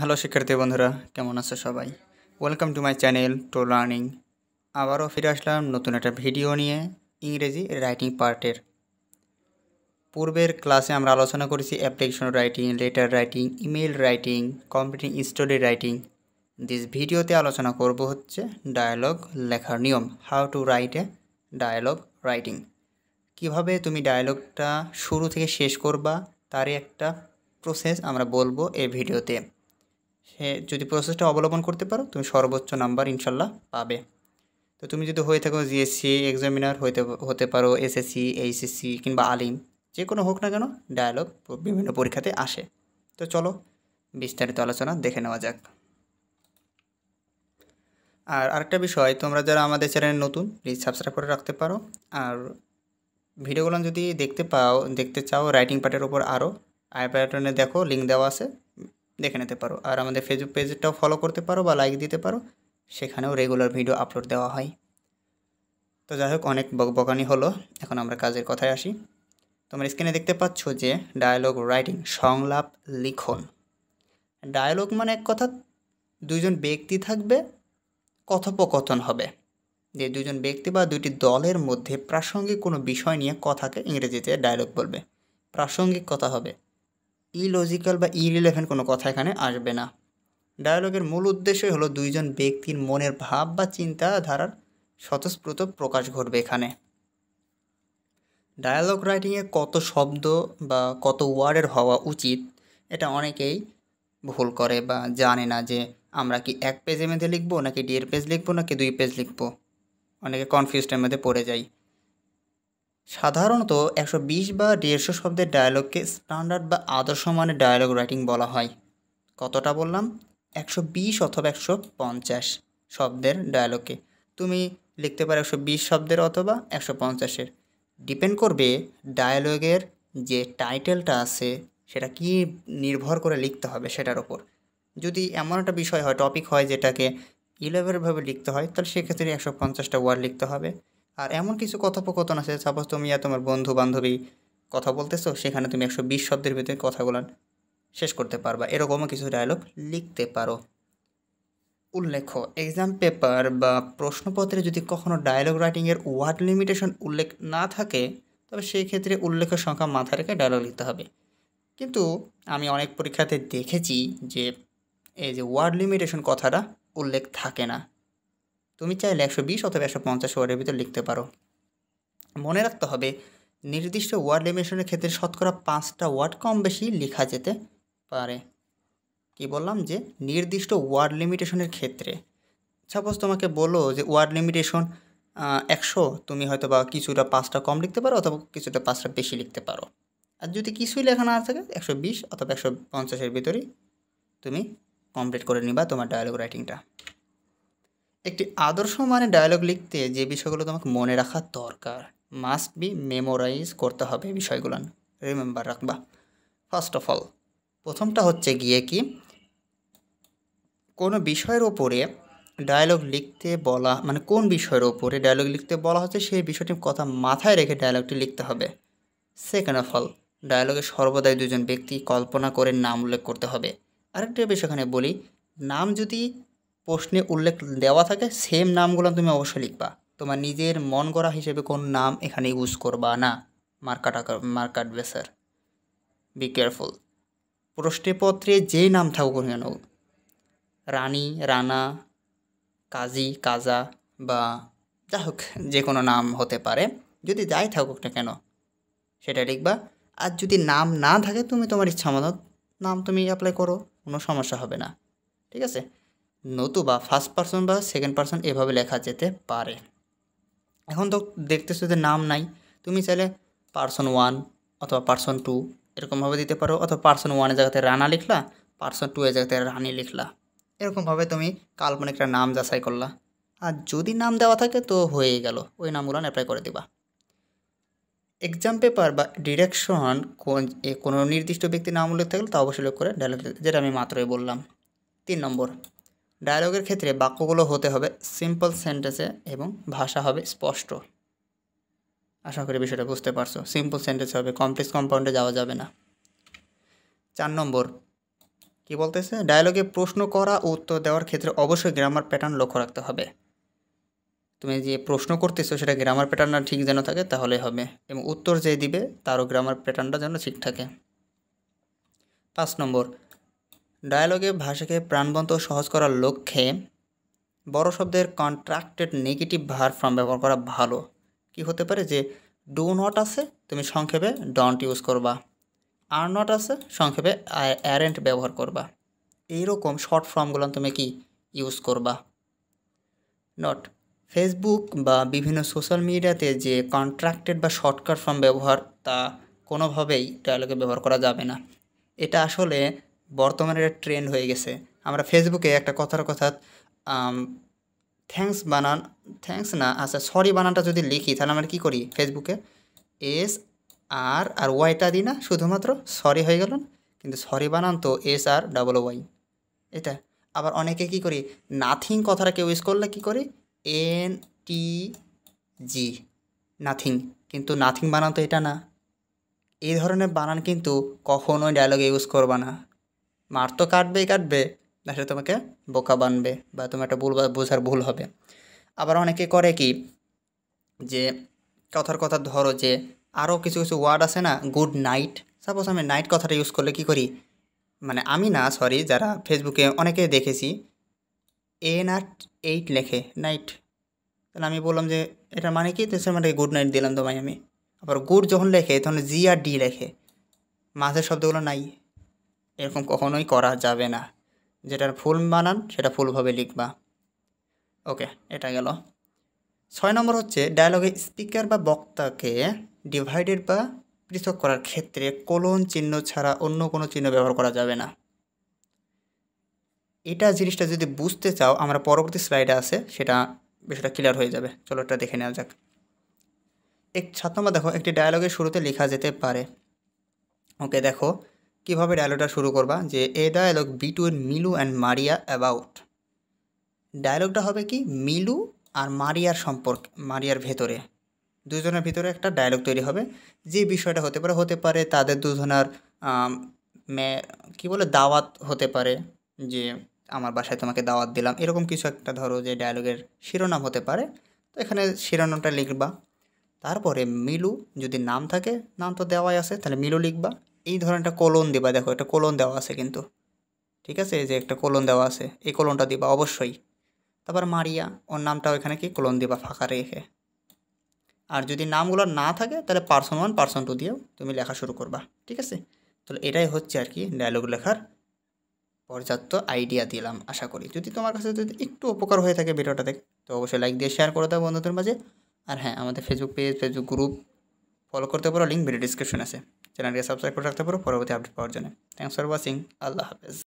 hello শিক্ষার্থী বন্ধুরা কেমন আছো সবাই welcome to my channel to learning আবারও ফিরে আসলাম নতুন একটা ভিডিও নিয়ে ইংরেজি রাইটিং পার্টের পূর্বের ক্লাসে আমরা আলোচনা করেছি application writing letter writing email writing computing story writing this ভিডিওতে আলোচনা করব হচ্ছে ডায়ালগ লেখার নিয়ম how to write a dialogue writing কিভাবে তুমি ডায়ালগটা শুরু থেকে শেষ করবা তারই একটা প্রসেস আমরা বলবো এই ভিডিওতে সে যদি প্রসেসটা অবলম্বন করতে পারো তুমি সর্বোচ্চ নাম্বার ইনশাল্লাহ পাবে তো তুমি যদি হয়ে থাকো জিএসসি এক্সামিনার হইতে হতে পারো এসএসসি এইচএসসি কিংবা আলিম যে কোনো হোক না কেন ডায়ালগ বিভিন্ন পরীক্ষাতে আসে তো চলো বিস্তারিত আলোচনা দেখে নেওয়া যাক আর আরেকটা বিষয় তোমরা যারা আমাদের চ্যানেলে নতুন প্লিজ সাবস্ক্রাইব করে রাখতে পারো আর ভিডিওগুলো যদি দেখতে পাও দেখতে চাও রাইটিং পার্টের ওপর আরও আই প্যাটার্নে দেখো লিঙ্ক দেওয়া আছে দেখে নিতে পারো আর আমাদের ফেসবুক পেজটাও ফলো করতে পারো বা লাইক দিতে পারো সেখানেও রেগুলার ভিডিও আপলোড দেওয়া হয় তো যাই হোক অনেক বকবকানি হলো এখন আমরা কাজের কথায় আসি তোমরা স্ক্রিনে দেখতে পাচ্ছ যে ডায়ালগ রাইটিং সংলাপ লিখন ডায়ালগ মানে এক কথা দুজন ব্যক্তি থাকবে কথোপকথন হবে যে দুজন ব্যক্তি বা দুটি দলের মধ্যে প্রাসঙ্গিক কোনো বিষয় নিয়ে কথাকে ইংরেজিতে ডায়ালগ বলবে প্রাসঙ্গিক কথা হবে ইলজিক্যাল বা ইরিলেভেন্ট কোনো কথা এখানে আসবে না ডায়ালগের মূল উদ্দেশ্যই হলো দুইজন ব্যক্তির মনের ভাব বা চিন্তাধারার স্বতঃস্ফূর্ত প্রকাশ ঘটবে এখানে ডায়ালগ রাইটিংয়ে কত শব্দ বা কত ওয়ার্ডের হওয়া উচিত এটা অনেকেই ভুল করে বা জানে না যে আমরা কি এক পেজের মধ্যে লিখবো নাকি দেড় পেজ লিখবো নাকি দুই পেজ লিখবো অনেকে কনফিউজের মধ্যে পড়ে যায় সাধারণত একশো বিশ বা দেড়শো শব্দের ডায়ালগকে স্ট্যান্ডার্ড বা আদর্শ মানের ডায়ালগ রাইটিং বলা হয় কতটা বললাম একশো বিশ অথবা একশো পঞ্চাশ শব্দের ডায়ালগকে তুমি লিখতে পারো একশো বিশ শব্দের অথবা একশো পঞ্চাশের ডিপেন্ড করবে ডায়ালগের যে টাইটেলটা আছে সেটা কি নির্ভর করে লিখতে হবে সেটার ওপর যদি এমন একটা বিষয় হয় টপিক হয় যেটাকে ইলেভেনভাবে লিখতে হয় তাহলে সেক্ষেত্রে একশো পঞ্চাশটা ওয়ার্ড লিখতে হবে আর এমন কিছু কথোপকথন আছে সাপোজ তুমি আর তোমার বন্ধু বান্ধবী কথা বলতেছো সেখানে তুমি একশো বিশ শব্দের ভিতরে কথাগুলো শেষ করতে পারবা এরকমও কিছু ডায়লগ লিখতে পারো উল্লেখ্য এক্সাম পেপার বা প্রশ্নপত্রে যদি কখনও ডায়লগ রাইটিংয়ের ওয়ার্ড লিমিটেশন উল্লেখ না থাকে তবে সেই ক্ষেত্রে উল্লেখের সংখ্যা মাথা রেখে ডায়লগ লিখতে হবে কিন্তু আমি অনেক পরীক্ষাতে দেখেছি যে এই যে ওয়ার্ড লিমিটেশন কথাটা উল্লেখ থাকে না তুমি চাইলে একশো বিশ অথবা একশো পঞ্চাশ ওয়ার্ডের ভিতর লিখতে পারো মনে রাখতে হবে নির্দিষ্ট ওয়ার্ড লিমিটেশনের ক্ষেত্রে শতকরা পাঁচটা ওয়ার্ড কম বেশি লেখা যেতে পারে কি বললাম যে নির্দিষ্ট ওয়ার্ড লিমিটেশনের ক্ষেত্রে সাপোজ তোমাকে বলো যে ওয়ার্ড লিমিটেশন একশো তুমি হয়তো বা কিছুটা পাঁচটা কম লিখতে পারো অথবা কিছুটা পাঁচটা বেশি লিখতে পারো আর যদি কিছুই লেখা না থাকে একশো বিশ অথবা একশো পঞ্চাশের ভিতরেই তুমি কমপ্লিট করে নিবা তোমার ডায়ালগ রাইটিংটা একটি আদর্শ মানে ডায়ালগ লিখতে যে বিষয়গুলো তোমাকে মনে রাখা দরকার মাস্ট বি মেমোরাইজ করতে হবে বিষয়গুলো রিমেম্বার রাখবা ফার্স্ট অফ অল প্রথমটা হচ্ছে গিয়ে কি কোনো বিষয়ের ওপরে ডায়লগ লিখতে বলা মানে কোন বিষয়ের ওপরে ডায়লগ লিখতে বলা হচ্ছে সেই বিষয়টির কথা মাথায় রেখে ডায়লগটি লিখতে হবে সেকেন্ড অফ অল ডায়ালগে সর্বদাই দুজন ব্যক্তি কল্পনা করে নাম উল্লেখ করতে হবে আরেকটা বিষয় এখানে বলি নাম যদি প্রশ্নে উল্লেখ দেওয়া থাকে সেম নামগুলো তুমি অবশ্যই লিখবা তোমার নিজের মন গড়া হিসেবে কোন নাম এখানে ইউজ করবা না মার্কাটা মার্কাট বেসার বি কেয়ারফুল প্রশ্নপত্রে যে নাম থাকুক কেন রানী রানা কাজী কাজা বা যা হোক যে কোনো নাম হতে পারে যদি যাই থাকুক না কেন সেটা লিখবা আর যদি নাম না থাকে তুমি তোমার ইচ্ছা মতো নাম তুমি অ্যাপ্লাই করো কোনো সমস্যা হবে না ঠিক আছে নতুবা ফার্স্ট পারসন বা সেকেন্ড পারসন এভাবে লেখা যেতে পারে এখন তো দেখতে যে নাম নাই তুমি চাইলে পার্সন ওয়ান অথবা পার্সন টু এরকমভাবে দিতে পারো অথবা পার্সন ওয়ানের জায়গাতে রানা লিখলা পার্সন টু এর জায়গাতে রানি লিখলা এরকমভাবে তুমি কাল্পনিক একটা নাম যাচাই করলা আর যদি নাম দেওয়া থাকে তো হয়ে গেল ওই নামগুলো অ্যাপ্লাই করে দিবা এক্সাম পেপার বা ডিরেকশন কোন কোনো নির্দিষ্ট ব্যক্তির নাম উল্লেখ থাকলে তা অবশ্যই করে ডেলিভারি যেটা আমি মাত্রই বললাম তিন নম্বর ডায়লগের ক্ষেত্রে বাক্যগুলো হতে হবে সিম্পল সেন্টেন্সে এবং ভাষা হবে স্পষ্ট আশা করি বিষয়টা বুঝতে পারছো সিম্পল সেন্টেন্স হবে কমপ্লেক্স কম্পাউন্ডে যাওয়া যাবে না চার নম্বর কি বলতেছে ডায়লগে প্রশ্ন করা ও উত্তর দেওয়ার ক্ষেত্রে অবশ্যই গ্রামার প্যাটার্ন লক্ষ্য রাখতে হবে তুমি যে প্রশ্ন করতেছো সেটা গ্রামার প্যাটার্নটা ঠিক যেন থাকে তাহলে হবে এবং উত্তর যে দিবে তারও গ্রামার প্যাটার্নটা যেন ঠিক থাকে পাঁচ নম্বর ডায়ালগে ভাষাকে প্রাণবন্ত সহজ করার লক্ষ্যে বড় শব্দের কন্ট্রাক্টেড নেগেটিভ ভার ফর্ম ব্যবহার করা ভালো কি হতে পারে যে ডু নট আছে তুমি সংক্ষেপে ডন্ট ইউজ করবা আর নট আছে সংক্ষেপে অ্যারেন্ট ব্যবহার করবা এইরকম শর্ট ফর্মগুলো তুমি কি ইউজ করবা নট ফেসবুক বা বিভিন্ন সোশ্যাল মিডিয়াতে যে কন্ট্রাক্টেড বা শর্টকাট ফর্ম ব্যবহার তা কোনোভাবেই ডায়ালগে ব্যবহার করা যাবে না এটা আসলে বর্তমানে একটা ট্রেন্ড হয়ে গেছে আমরা ফেসবুকে একটা কথার কথা থ্যাংকস বানান থ্যাংকস না আচ্ছা সরি বানানটা যদি লিখি তাহলে আমরা কী করি ফেসবুকে এস আর আর ওয়াইটা দিই না শুধুমাত্র সরি হয়ে গেল কিন্তু সরি বানান তো এস আর ডাবল ওয়াই এটা আবার অনেকে কি করি নাথিং কথাটাকে ইউজ করলে কি করি এন টি জি নাথিং কিন্তু নাথিং বানান তো এটা না এই ধরনের বানান কিন্তু কখনোই ডায়লগে ইউজ করবা না মার তো কাটবেই কাটবে সে তোমাকে বোকা বানবে বা তোমার একটা ভুল বোঝার ভুল হবে আবার অনেকে করে কি যে কথার কথা ধরো যে আরও কিছু কিছু ওয়ার্ড আছে না গুড নাইট সাপোজ আমি নাইট কথাটা ইউজ করলে কি করি মানে আমি না সরি যারা ফেসবুকে অনেকে দেখেছি এ নাট এইট লেখে নাইট তাহলে আমি বললাম যে এটা মানে কি তো সে মানে গুড নাইট দিলাম তোমায় আমি আবার গুড যখন লেখে তখন জি আর ডি লেখে মাঝের শব্দগুলো নাই এরকম কখনোই করা যাবে না যেটার ফুল বানান সেটা ফুলভাবে লিখবা ওকে এটা গেল ছয় নম্বর হচ্ছে ডায়ালগে স্পিকার বা বক্তাকে ডিভাইডেড বা পৃথক করার ক্ষেত্রে কোলন চিহ্ন ছাড়া অন্য কোনো চিহ্ন ব্যবহার করা যাবে না এটা জিনিসটা যদি বুঝতে চাও আমরা পরবর্তী স্লাইডে আছে সেটা বিষয়টা ক্লিয়ার হয়ে যাবে চলো এটা দেখে নেওয়া যাক এক ছাত্রমা দেখো একটি ডায়ালগের শুরুতে লেখা যেতে পারে ওকে দেখো কীভাবে ডায়লগটা শুরু করবা যে এ dialogue between Milu and Maria about ডায়লগটা হবে কি মিলু আর মারিয়ার সম্পর্ক মারিয়ার ভেতরে দুজনের ভিতরে একটা ডায়লগ তৈরি হবে যে বিষয়টা হতে পারে হতে পারে তাদের দুজনার কী বলে দাওয়াত হতে পারে যে আমার বাসায় তোমাকে দাওয়াত দিলাম এরকম কিছু একটা ধরো যে ডায়লগের শিরোনাম হতে পারে তো এখানে শিরোনামটা লিখবা তারপরে মিলু যদি নাম থাকে নাম তো দেওয়াই আছে তাহলে মিলু লিখবা এই ধরনের একটা কোলন দিবা দেখো একটা কোলন দেওয়া আছে কিন্তু ঠিক আছে যে একটা কোলন দেওয়া আছে এই কলনটা দিবা অবশ্যই তারপর মারিয়া ওর নামটাও এখানে কি কলন দিবা ফাঁকা রেখে আর যদি নামগুলো না থাকে তাহলে পার্সন ওয়ান পার্সন টু দিয়েও তুমি লেখা শুরু করবা ঠিক আছে তাহলে এটাই হচ্ছে আর কি ডায়লগ লেখার পর্যাপ্ত আইডিয়া দিলাম আশা করি যদি তোমার কাছে যদি একটু উপকার হয়ে থাকে ভিডিওটা দেখ তো অবশ্যই লাইক দিয়ে শেয়ার করে দেবো বন্ধুদের মাঝে আর হ্যাঁ আমাদের Facebook page Facebook group follow করতে পারো লিঙ্ক ভিডিও ডিসক্রিপশন আছে চ্যানেলকে সাবস্ক্রাইব করে রাখতে পারো পরবর্তী আপডেট পাওয়ার জন্য থ্যাংকস ফর ওয়াচিং আল্লাহ হাফেজ